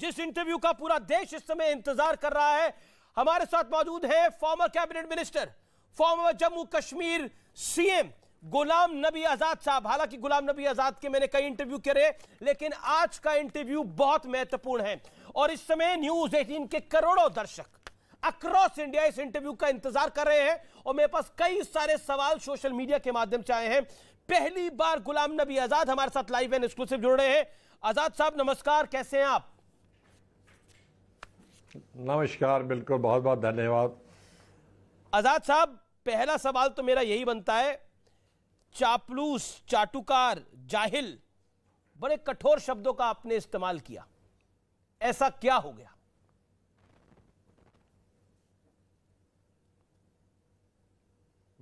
जिस इंटरव्यू का पूरा देश इस समय इंतजार कर रहा है हमारे साथ मौजूद है former cabinet minister former Jammu Kashmir CM Ghulam Nabi Azad साहब हालांकि गुलाम नबी आजाद के मैंने कई इंटरव्यू करे लेकिन आज का इंटरव्यू बहुत महत्वपूर्ण है और इस समय न्यूज एटीन के करोड़ों दर्शक अक्रॉस इंडिया इस इंटरव्यू का इंतजार कर रहे हैं और मेरे पास कई सारे सवाल सोशल मीडिया के माध्यम से आए हैं पहली बार गुलाम नबी आजाद हमारे साथ लाइव एंड एक्सक्लूसिव जुड़ रहे हैं आजाद साहब नमस्कार कैसे हैं आप नमस्कार बिल्कुल बहुत बहुत धन्यवाद आज़ाद साहब पहला सवाल तो मेरा यही बनता है चापलूस चाटुकार जाहिल बड़े कठोर शब्दों का आपने इस्तेमाल किया ऐसा क्या हो गया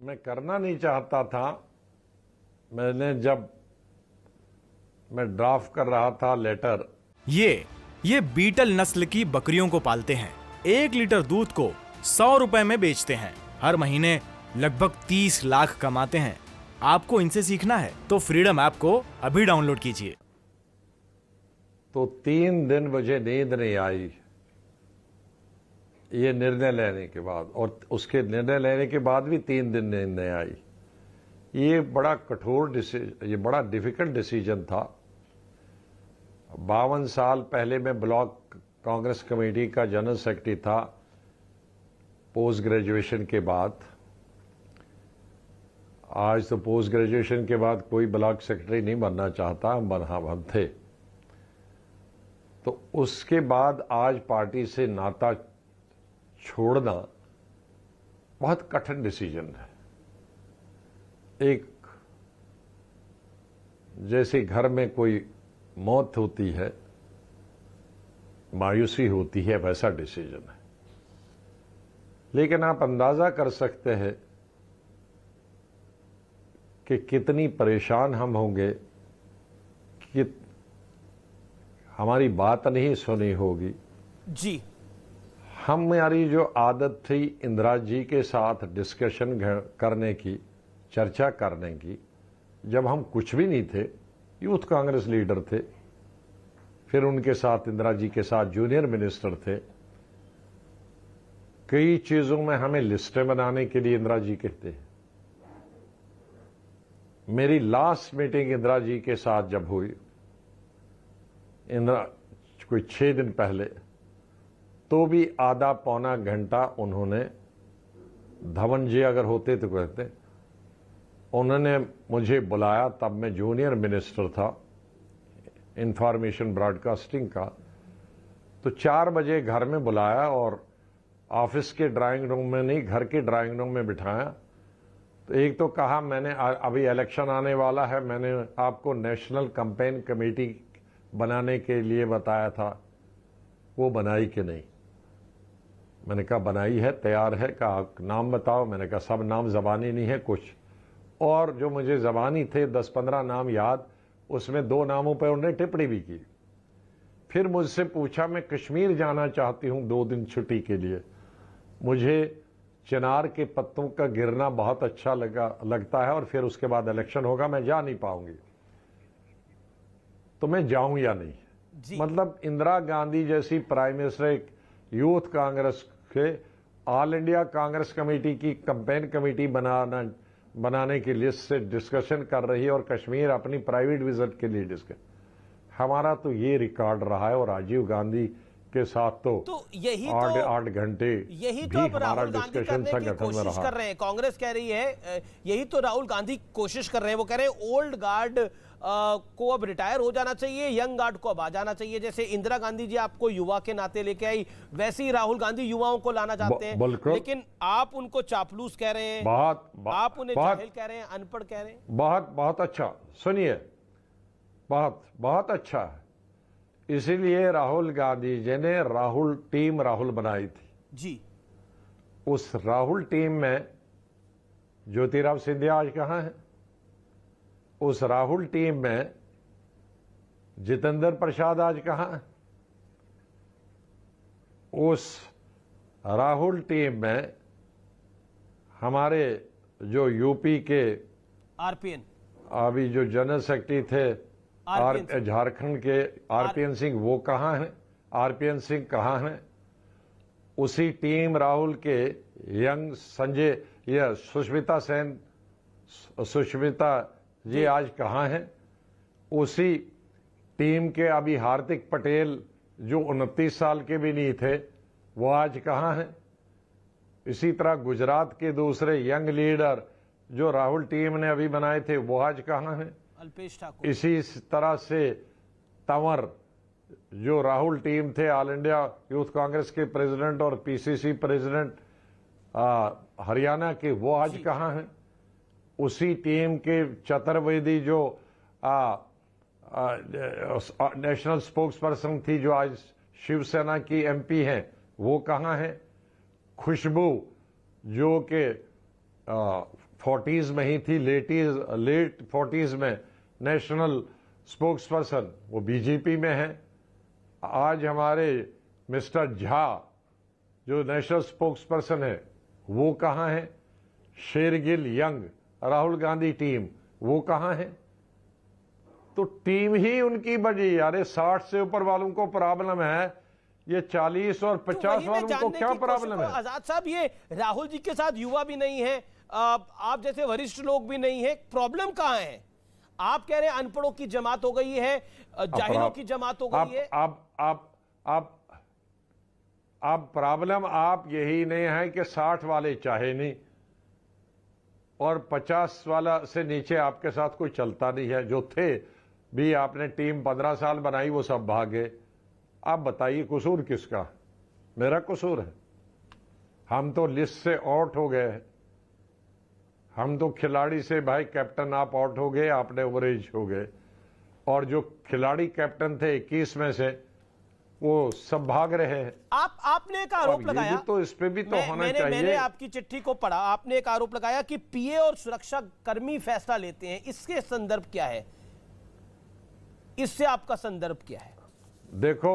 मैं करना नहीं चाहता था मैंने जब मैं ड्राफ्ट कर रहा था लेटर ये ये बीटल नस्ल की बकरियों को पालते हैं एक लीटर दूध को सौ रुपए में बेचते हैं हर महीने लगभग तीस लाख कमाते हैं आपको इनसे सीखना है तो फ्रीडम ऐप को अभी डाउनलोड कीजिए तो तीन दिन मुझे नींद नहीं आई ये निर्णय लेने के बाद और उसके निर्णय लेने के बाद भी तीन दिन नींद नहीं आई ये बड़ा कठोर डिसीजन ये बड़ा डिफिकल्ट डिसीजन था बावन साल पहले मैं ब्लॉक कांग्रेस कमेटी का जनरल सेक्रेटरी था पोस्ट ग्रेजुएशन के बाद आज तो पोस्ट ग्रेजुएशन के बाद कोई ब्लॉक सेक्रेटरी नहीं बनना चाहता हम बना हाँ, हम थे तो उसके बाद आज पार्टी से नाता छोड़ना बहुत कठिन डिसीजन है एक जैसे घर में कोई मौत होती है मायूसी होती है वैसा डिसीजन है लेकिन आप अंदाज़ा कर सकते हैं कि कितनी परेशान हम होंगे कि हमारी बात नहीं सुनी होगी जी हम हमारी जो आदत थी इंदिरा जी के साथ डिस्कशन करने की चर्चा करने की जब हम कुछ भी नहीं थे यूथ तो कांग्रेस लीडर थे फिर उनके साथ इंदिरा जी के साथ जूनियर मिनिस्टर थे कई चीजों में हमें लिस्टें बनाने के लिए इंदिरा जी कहते हैं मेरी लास्ट मीटिंग इंदिरा जी के साथ जब हुई इंदिरा कोई छह दिन पहले तो भी आधा पौना घंटा उन्होंने धवन जी अगर होते तो कहते उन्होंने मुझे बुलाया तब मैं जूनियर मिनिस्टर था इंफॉर्मेशन ब्रॉडकास्टिंग का तो चार बजे घर में बुलाया और ऑफिस के ड्राइंग रूम में नहीं घर के ड्राइंग रूम में बिठाया तो एक तो कहा मैंने अभी इलेक्शन आने वाला है मैंने आपको नेशनल कंपेन कमेटी बनाने के लिए बताया था वो बनाई कि नहीं मैंने कहा बनाई है तैयार है कहा नाम बताओ मैंने कहा सब नाम जबानी नहीं है कुछ और जो मुझे ज़बानी थे दस पंद्रह नाम याद उसमें दो नामों पर उन्होंने टिप्पणी भी की फिर मुझसे पूछा मैं कश्मीर जाना चाहती हूं दो दिन छुट्टी के लिए मुझे चिनार के पत्तों का गिरना बहुत अच्छा लगा लगता है और फिर उसके बाद इलेक्शन होगा मैं जा नहीं पाऊंगी तो मैं जाऊं या नहीं मतलब इंदिरा गांधी जैसी प्राइम मिनिस्टर यूथ कांग्रेस के ऑल इंडिया कांग्रेस कमेटी की कंपेन कमेटी बनाना बनाने की लिस्ट से डिस्कशन कर रही है और कश्मीर अपनी प्राइवेट विजिट के लिए डिस्कस हमारा तो ये रिकॉर्ड रहा है और राजीव गांधी के साथ तो, तो यही तो आठ तो, आठ घंटे यही तो हमारा डिस्कशन संगठन में रहा कर रहे हैं कांग्रेस कह रही है यही तो राहुल गांधी कोशिश कर रहे हैं वो कह रहे हैं ओल्ड गार्ड को अब रिटायर हो जाना चाहिए यंग गार्ड को अब आ जाना चाहिए जैसे इंदिरा गांधी जी आपको युवा के नाते लेके आई वैसे ही राहुल गांधी युवाओं को लाना चाहते हैं लेकिन आप उनको चापलूस कह रहे हैं बहुत, आप उन्हें जाहिल कह रहे हैं अनपढ़ कह रहे हैं बहुत बहुत अच्छा सुनिए बहुत बहुत अच्छा है इसीलिए राहुल गांधी जी ने राहुल टीम राहुल बनाई थी जी उस राहुल टीम में ज्योतिराव सिंधिया आज कहाँ हैं उस राहुल टीम में जितेंद्र प्रसाद आज कहा उस राहुल टीम में हमारे जो यूपी के आरपीएन अभी जो जनरल सेक्रेटरी थे झारखंड के आरपीएन सिंह वो कहा हैं आरपीएन सिंह कहा हैं उसी टीम राहुल के यंग संजय या सुष्मिता सेन सुष्मिता ये आज कहाँ हैं उसी टीम के अभी हार्दिक पटेल जो उनतीस साल के भी नहीं थे वो आज कहाँ हैं इसी तरह गुजरात के दूसरे यंग लीडर जो राहुल टीम ने अभी बनाए थे वो आज कहाँ हैं अल्पेश ठाकुर इसी तरह से तंवर जो राहुल टीम थे ऑल इंडिया यूथ कांग्रेस के प्रेसिडेंट और पीसीसी प्रेसिडेंट हरियाणा के वो आज कहाँ हैं उसी टीम के चतुर्वेदी जो आ, आ, नेशनल स्पोक्स पर्सन थी जो आज शिवसेना की एमपी हैं वो कहाँ हैं खुशबू जो कि फोर्टीज़ में ही थी लेटीज लेट फोर्टीज़ में national spokesperson BJP में हैं आज हमारे मिस्टर झा जो नेशनल स्पोक्स पर्सन है वो कहाँ हैं शेरगिल यंग राहुल गांधी टीम वो कहां है तो टीम ही उनकी बजी अरे साठ से ऊपर वालों को प्रॉब्लम है ये चालीस और तो पचास तो वालों को क्या प्रॉब्लम है आजाद साहब ये राहुल जी के साथ युवा भी नहीं है आप जैसे वरिष्ठ लोग भी नहीं है प्रॉब्लम कहाँ है आप कह रहे हैं अनपढ़ों की जमात हो गई है जाहिरों की जमात हो गई है आप आप आप आप प्रॉब्लम आप यही नहीं है कि साठ वाले चाहे नहीं और 50 वाला से नीचे आपके साथ कोई चलता नहीं है जो थे भी आपने टीम 15 साल बनाई वो सब भागे आप बताइए कसूर किसका मेरा कसूर है हम तो लिस्ट से आउट हो गए हम तो खिलाड़ी से भाई कैप्टन आप आउट हो गए आपने ओवरेज हो गए और जो खिलाड़ी कैप्टन थे इक्कीस में से वो सब भाग रहे हैं आप आपने एक आरोप लगाया तो इस पे भी तो मैं, होना मैंने, चाहिए मैंने आपकी चिट्ठी को पढ़ा आपने एक आरोप लगाया कि पीए और सुरक्षा कर्मी फैसला लेते हैं इसके संदर्भ क्या है इससे आपका संदर्भ क्या है देखो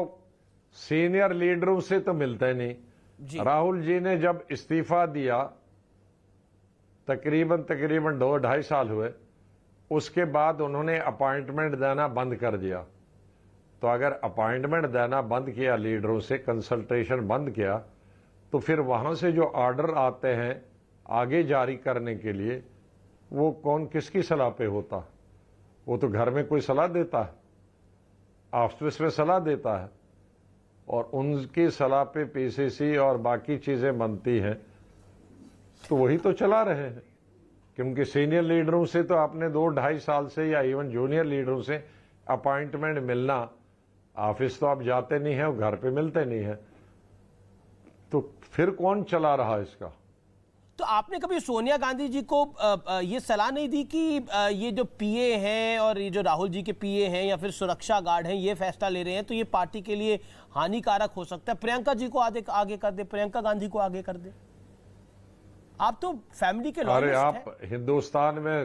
सीनियर लीडरों से तो मिलते नहीं नहीं राहुल जी ने जब इस्तीफा दिया तकरीबन तकरीबन दो ढाई साल हुए उसके बाद उन्होंने अपॉइंटमेंट देना बंद कर दिया तो अगर अपॉइंटमेंट देना बंद किया लीडरों से कंसल्टेशन बंद किया तो फिर वहां से जो ऑर्डर आते हैं आगे जारी करने के लिए वो कौन किसकी सलाह पे होता वो तो घर में कोई सलाह देता है ऑफिस में सलाह देता है और उनकी सलाह पे पीसीसी और बाकी चीज़ें बनती हैं तो वही तो चला रहे हैं क्योंकि सीनियर लीडरों से तो आपने दो ढाई साल से या इवन जूनियर लीडरों से अपॉइंटमेंट मिलना ऑफिस तो आप जाते नहीं है और घर पे मिलते नहीं है तो फिर कौन चला रहा इसका तो आपने कभी सोनिया गांधी जी को ये सलाह नहीं दी कि ये जो पीए हैं और ये जो राहुल जी के पीए हैं या फिर सुरक्षा गार्ड हैं ये फैसला ले रहे हैं तो ये पार्टी के लिए हानिकारक हो सकता है प्रियंका जी को आगे आगे कर दे प्रियंका गांधी को आगे कर दे आप तो फैमिली के अरे आप हिंदुस्तान में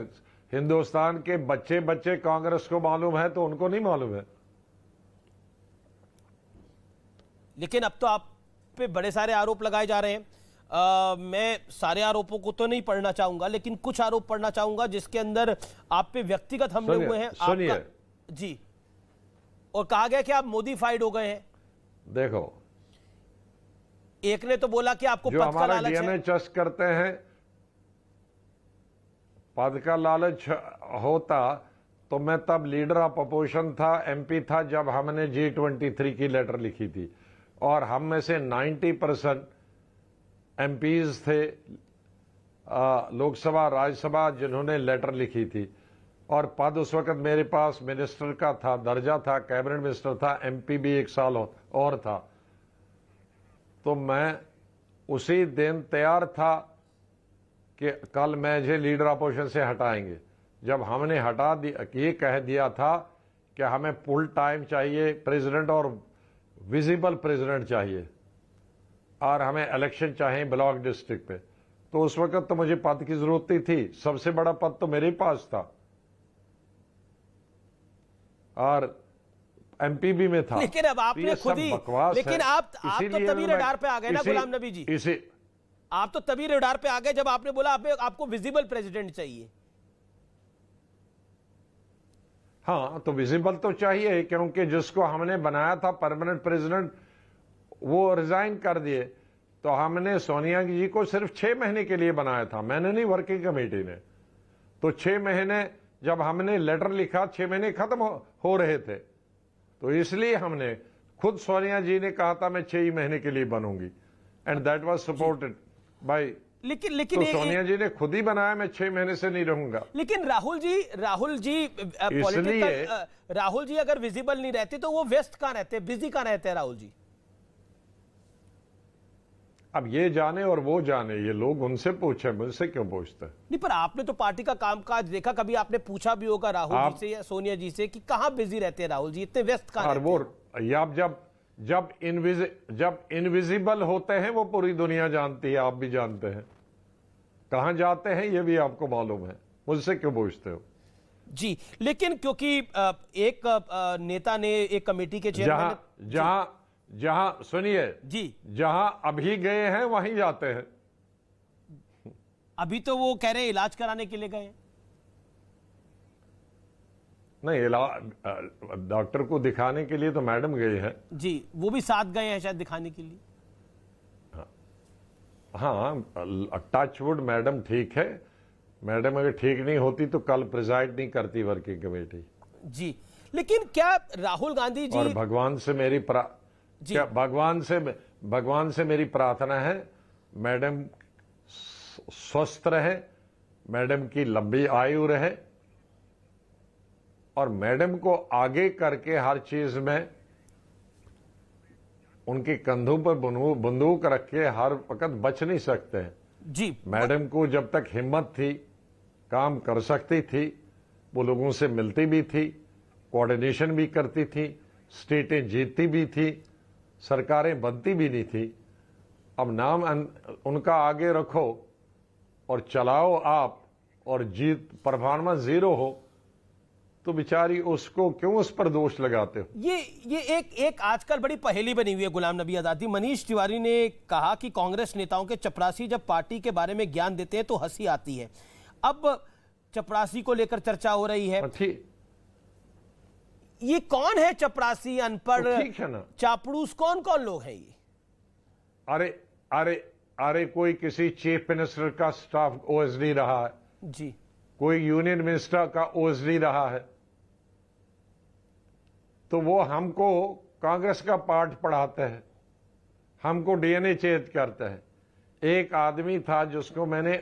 हिंदुस्तान के बच्चे बच्चे कांग्रेस को मालूम है तो उनको नहीं मालूम है लेकिन अब तो आप पे बड़े सारे आरोप लगाए जा रहे हैं आ, मैं सारे आरोपों को तो नहीं पढ़ना चाहूंगा लेकिन कुछ आरोप पढ़ना चाहूंगा जिसके अंदर आप पे व्यक्तिगत हमले हुए हैं आपका जी और कहा गया कि आप मोदीफाइड हो गए हैं देखो एक ने तो बोला कि आपको जो पद डीएनए लालच करते हैं पद का लालच होता तो मैं तब लीडर ऑफ अपोजिशन था एमपी था जब हमने जी ट्वेंटी थ्री की लेटर लिखी थी और हम में से 90 परसेंट एम थे लोकसभा राज्यसभा जिन्होंने लेटर लिखी थी और पद उस वक्त मेरे पास मिनिस्टर का था दर्जा था कैबिनेट मिनिस्टर था एमपी भी एक साल और था तो मैं उसी दिन तैयार था कि कल जे लीडर अपोजिशन से हटाएंगे जब हमने हटा दिया ये कह दिया था कि हमें फुल टाइम चाहिए प्रेसिडेंट और विजिबल प्रेसिडेंट चाहिए और हमें इलेक्शन चाहिए ब्लॉक डिस्ट्रिक्ट पे तो उस वक्त तो मुझे पद की जरूरत नहीं थी सबसे बड़ा पद तो मेरे पास था और एमपी भी में था लेकिन अब आपने तो खुद ही लेकिन आप आप तो तभी रडार पे आ गए ना गुलाम नबी जी इसी आप तो तभी रडार पे आ गए जब आपने बोला आप, आपको विजिबल प्रेसिडेंट चाहिए हाँ तो विजिबल तो चाहिए क्योंकि जिसको हमने बनाया था परमानेंट प्रेसिडेंट वो रिजाइन कर दिए तो हमने सोनिया जी को सिर्फ छह महीने के लिए बनाया था मैंने नहीं वर्किंग कमेटी ने तो छह महीने जब हमने लेटर लिखा छह महीने खत्म हो, हो रहे थे तो इसलिए हमने खुद सोनिया जी ने कहा था मैं छह ही महीने के लिए बनूंगी and that was supported by लेकिन लेकिन तो सोनिया जी ने खुद ही बनाया मैं छह महीने से नहीं रहूंगा लेकिन राहुल जी राहुल जी पॉलिटिकल राहुल जी अगर विजिबल नहीं रहते तो वो व्यस्त कहा रहते बिजी कहा रहते हैं राहुल जी अब ये जाने और वो जाने ये लोग उनसे पूछे मुझसे क्यों पूछते हैं नहीं पर आपने तो पार्टी का कामकाज देखा कभी आपने पूछा भी होगा राहुल आप, जी से या सोनिया जी से कि कहा बिजी रहते हैं राहुल जी इतने व्यस्त कहाँ वो आप जब जब इनविज जब इनविजिबल होते हैं वो पूरी दुनिया जानती है आप भी जानते हैं कहां जाते हैं ये भी आपको मालूम है मुझसे क्यों पूछते हो जी लेकिन क्योंकि एक नेता ने एक कमेटी के जहां जहां जहां सुनिए जी जहां अभी गए हैं वहीं जाते हैं अभी तो वो कह रहे हैं इलाज कराने के लिए गए नहीं डॉक्टर को दिखाने के लिए तो मैडम गई है जी वो भी साथ गए हैं शायद दिखाने के लिए हाँ टचवुड हाँ, मैडम ठीक है मैडम अगर ठीक नहीं होती तो कल प्रिजाइड नहीं करती वर्किंग कमेटी जी लेकिन क्या राहुल गांधी जी और भगवान से मेरी क्या भगवान से भगवान से मेरी प्रार्थना है मैडम स्वस्थ रहे मैडम की लंबी आयु रहे और मैडम को आगे करके हर चीज में उनके कंधों पर बंदूक रख के हर वक्त बच नहीं सकते जी मैडम को जब तक हिम्मत थी काम कर सकती थी वो लोगों से मिलती भी थी कोऑर्डिनेशन भी करती थी स्टेटें जीतती भी थी सरकारें बनती भी नहीं थी अब नाम उनका आगे रखो और चलाओ आप और जीत परफॉर्मेंस जीरो हो तो बेचारी उसको क्यों उस पर दोष लगाते हो ये ये एक एक आजकल बड़ी पहेली बनी हुई है गुलाम नबी आजादी मनीष तिवारी ने कहा कि कांग्रेस नेताओं के चपरासी जब पार्टी के बारे में ज्ञान देते हैं तो हंसी आती है अब चपरासी को लेकर चर्चा हो रही है हाँ, ये कौन है चपरासी अनपढ़ ठीक है ना चापड़ूस कौन कौन लोग है ये अरे अरे अरे कोई किसी चीफ मिनिस्टर का स्टाफ ओ रहा है जी कोई यूनियन मिनिस्टर का ओजली रहा है तो वो हमको कांग्रेस का पार्ट पढ़ाते हैं हमको डीएनए चेत करते हैं एक आदमी था जिसको मैंने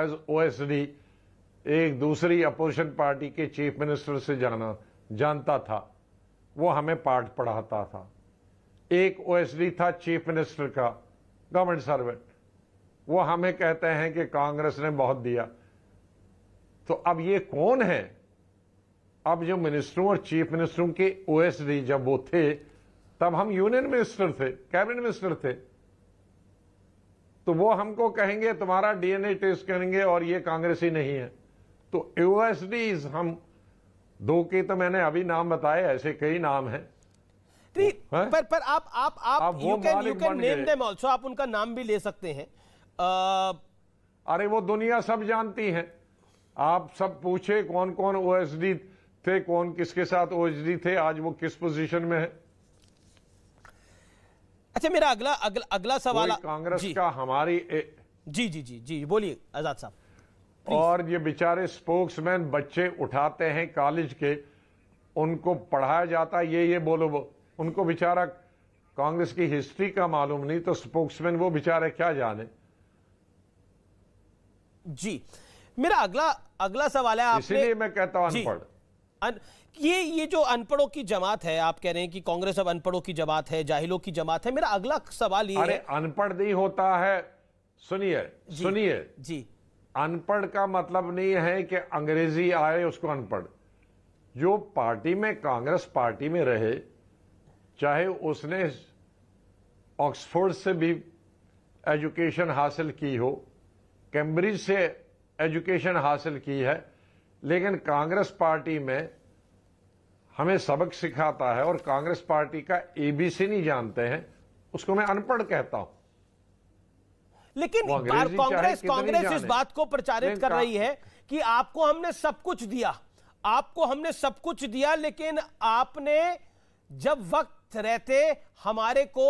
एज ओएसडी एक दूसरी अपोजिशन पार्टी के चीफ मिनिस्टर से जाना जानता था वो हमें पार्ट पढ़ाता था एक ओएसडी था चीफ मिनिस्टर का गवर्नमेंट सर्वेंट वो हमें कहते हैं कि कांग्रेस ने बहुत दिया तो अब ये कौन है अब जो मिनिस्टरों और चीफ मिनिस्टरों के ओएसडी जब वो थे तब हम यूनियन मिनिस्टर थे कैबिनेट मिनिस्टर थे तो वो हमको कहेंगे तुम्हारा डीएनए टेस्ट करेंगे और ये कांग्रेसी नहीं है तो ओएसडी हम दो के तो मैंने अभी नाम बताए ऐसे कई नाम हैं है? पर पर आप आप आप you can you can name them also आप उनका नाम भी ले सकते हैं आ... अरे वो दुनिया सब जानती है आप सब पूछे कौन कौन ओ थे कौन किसके साथ ओ थे आज वो किस पोजीशन में है अच्छा मेरा अगला अगला अगला सवाल कांग्रेस का हमारी ए... जी जी जी जी बोलिए आजाद साहब और ये बेचारे स्पोक्समैन बच्चे उठाते हैं कॉलेज के उनको पढ़ाया जाता है ये ये बोलो वो उनको बेचारा कांग्रेस की हिस्ट्री का मालूम नहीं तो स्पोक्समैन वो बेचारे क्या जाने जी मेरा अगला अगला सवाल है आपने मैं कहता हूँ अनपढ़ ये ये जो अनपढ़ों की जमात है आप कह रहे हैं कि कांग्रेस अब अनपढ़ों की जमात है जाहिलों की जमात है मेरा अगला सवाल ये अरे अनपढ़ नहीं होता है सुनिए सुनिए जी अनपढ़ का मतलब नहीं है कि अंग्रेजी आए उसको अनपढ़ जो पार्टी में कांग्रेस पार्टी में रहे चाहे उसने ऑक्सफोर्ड से भी एजुकेशन हासिल की हो कैम्ब्रिज से एजुकेशन हासिल की है लेकिन कांग्रेस पार्टी में हमें सबक सिखाता है और कांग्रेस पार्टी का एबीसी नहीं जानते हैं उसको मैं अनपढ़ कहता हूं लेकिन कांग्रेस कांग्रेस इस बात को प्रचारित कर रही है कि आपको हमने सब कुछ दिया आपको हमने सब कुछ दिया लेकिन आपने जब वक्त रहते हमारे को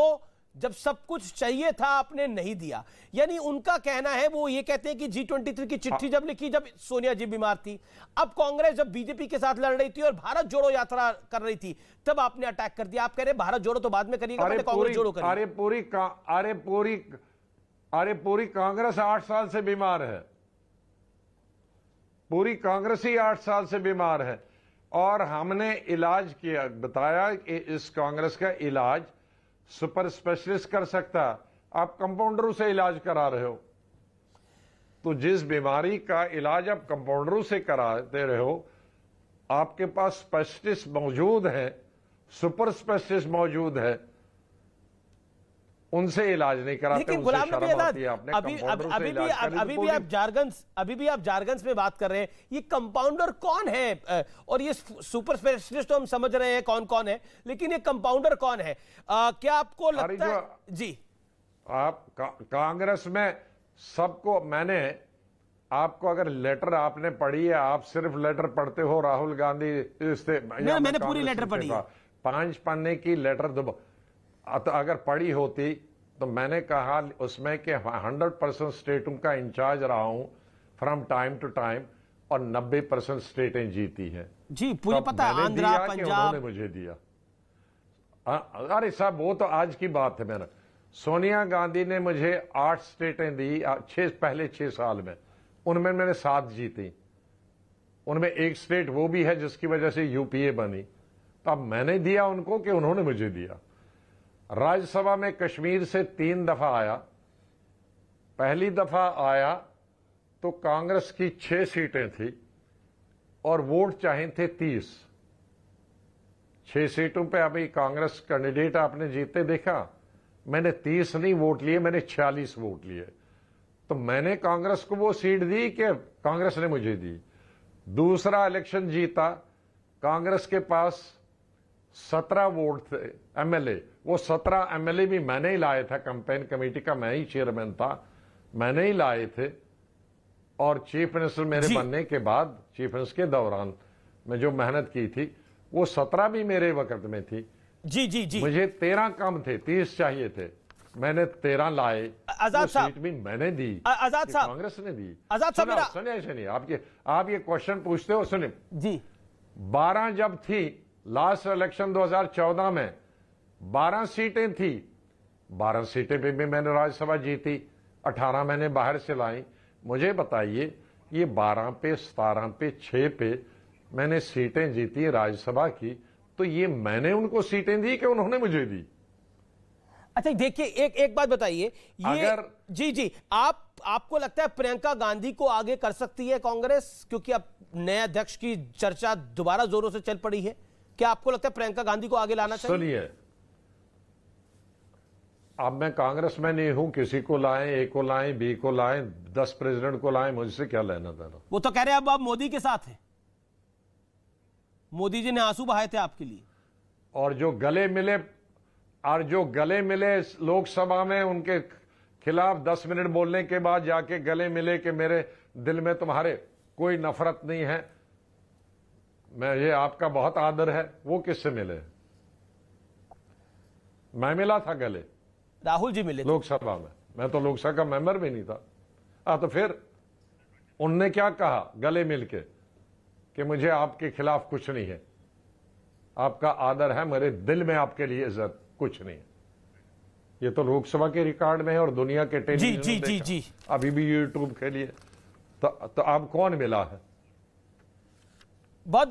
जब सब कुछ चाहिए था आपने नहीं दिया यानी उनका कहना है वो ये कहते हैं कि जी ट्वेंटी थ्री की चिट्ठी हाँ। जब लिखी जब सोनिया जी बीमार थी अब कांग्रेस जब बीजेपी के साथ लड़ रही थी और भारत जोड़ो यात्रा कर रही थी तब आपने अटैक कर दिया आप कह रहे भारत जोड़ो तो बाद में करिएगा कांग्रेस जोड़ो करिए अरे पूरी अरे पूरी अरे पूरी कांग्रेस आठ साल से बीमार है पूरी कांग्रेस ही आठ साल से बीमार है और हमने इलाज किया बताया कि इस कांग्रेस का इलाज सुपर स्पेशलिस्ट कर सकता आप कंपाउंडरों से इलाज करा रहे हो तो जिस बीमारी का इलाज आप कंपाउंडरों से कराते रहे हो आपके पास स्पेशलिस्ट मौजूद है सुपर स्पेशलिस्ट मौजूद है उनसे इलाज नहीं कराते लेकिन गुलाम नबी आजाद अभी अभी, भी अभी भी आप जारगंस अभी भी आप जारगंस में बात कर रहे हैं ये कंपाउंडर कौन है और ये सुपर स्पेशलिस्ट हम समझ रहे हैं कौन कौन है लेकिन ये कंपाउंडर कौन है क्या आपको लगता है जी आप कांग्रेस में सबको मैंने आपको अगर लेटर आपने पढ़ी है आप सिर्फ लेटर पढ़ते हो राहुल गांधी मैंने पूरी लेटर पढ़ी पांच पन्ने की लेटर दो तो अगर पड़ी होती तो मैंने कहा उसमें कि हंड्रेड परसेंट स्टेटों का इंचार्ज रहा हूं फ्रॉम टाइम टू टाइम और 90 परसेंट स्टेटें जीती हैं जी पूरी तो पता आंध्रा पंजाब मुझे दिया आ, हाँ, अरे साहब वो तो आज की बात है मेरा सोनिया गांधी ने मुझे आठ स्टेटें दी छह पहले छह साल में उनमें मैंने सात जीती उनमें एक स्टेट वो भी है जिसकी वजह से यूपीए बनी तो अब मैंने दिया उनको कि उन्होंने मुझे दिया राज्यसभा में कश्मीर से तीन दफा आया पहली दफा आया तो कांग्रेस की छह सीटें थी और वोट चाहे थे तीस छह सीटों पे अभी कांग्रेस कैंडिडेट आपने जीते देखा मैंने तीस नहीं वोट लिए मैंने छियालीस वोट लिए तो मैंने कांग्रेस को वो सीट दी कि कांग्रेस ने मुझे दी दूसरा इलेक्शन जीता कांग्रेस के पास सत्रह वोट थे एमएलए वो सत्रह एमएलए भी मैंने ही लाया था कंपेन कमेटी का मैं ही चेयरमैन था मैंने ही लाए थे और चीफ मिनिस्टर मेरे बनने के बाद चीफ मिनिस्टर के दौरान मैं जो मेहनत की थी वो सत्रह भी मेरे वक्त में थी जी जी जी मुझे तेरह कम थे तीस चाहिए थे मैंने तेरह लाए आजाद साहब भी मैंने दी आजाद साहब कांग्रेस ने दी आजाद साहब सुनिए सुनिए आप ये आप ये क्वेश्चन पूछते हो सुनिए जी बारह जब थी लास्ट इलेक्शन 2014 में 12 सीटें थी 12 सीटें पे भी मैंने राज्यसभा जीती 18 मैंने बाहर से लाई मुझे बताइए ये 12 पे 17 पे 6 पे मैंने सीटें जीती राज्यसभा की तो ये मैंने उनको सीटें दी कि उन्होंने मुझे दी अच्छा देखिए एक एक बात बताइए ये अगर जी जी आप आपको लगता है प्रियंका गांधी को आगे कर सकती है कांग्रेस क्योंकि अब नए अध्यक्ष की चर्चा दोबारा जोरों से चल पड़ी है क्या आपको लगता है प्रियंका गांधी को आगे लाना चाहिए सुनिए अब मैं कांग्रेस में नहीं हूं किसी को लाएं ए को लाएं बी को लाएं दस प्रेसिडेंट को लाएं मुझसे क्या लेना देना वो तो कह रहे हैं अब आप मोदी के साथ हैं मोदी जी ने आंसू बहाए थे आपके लिए और जो गले मिले और जो गले मिले लोकसभा में उनके खिलाफ दस मिनट बोलने के बाद जाके गले मिले कि मेरे दिल में तुम्हारे कोई नफरत नहीं है मैं ये आपका बहुत आदर है वो किससे मिले मैं मिला था गले राहुल जी मिले लोकसभा में मैं तो लोकसभा का मेंबर भी नहीं था आ हाँ, तो फिर उनने क्या कहा गले मिलके कि मुझे आपके खिलाफ कुछ नहीं है आपका आदर है मेरे दिल में आपके लिए इज्जत कुछ नहीं है ये तो लोकसभा के रिकॉर्ड में है और दुनिया के टेलीविजन जी जी जी जी अभी भी यूट्यूब के लिए तो, तो आप कौन मिला है